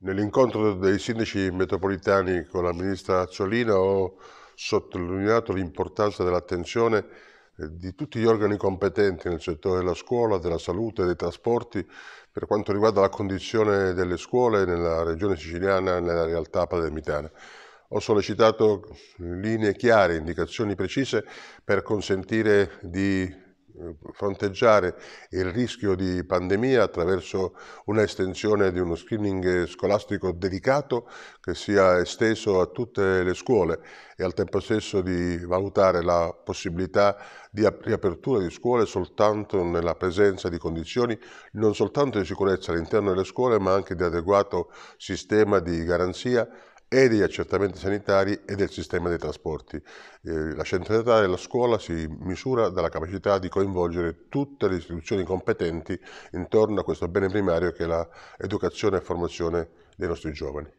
Nell'incontro dei sindaci metropolitani con la ministra Azzolina ho sottolineato l'importanza dell'attenzione eh, di tutti gli organi competenti nel settore della scuola, della salute, e dei trasporti per quanto riguarda la condizione delle scuole nella regione siciliana e nella realtà palermitana. Ho sollecitato linee chiare, indicazioni precise per consentire di fronteggiare il rischio di pandemia attraverso un'estensione di uno screening scolastico dedicato che sia esteso a tutte le scuole e al tempo stesso di valutare la possibilità di riapertura di scuole soltanto nella presenza di condizioni non soltanto di sicurezza all'interno delle scuole ma anche di adeguato sistema di garanzia e degli accertamenti sanitari e del sistema dei trasporti. Eh, la centralità della scuola si misura dalla capacità di coinvolgere tutte le istituzioni competenti intorno a questo bene primario che è l'educazione e formazione dei nostri giovani.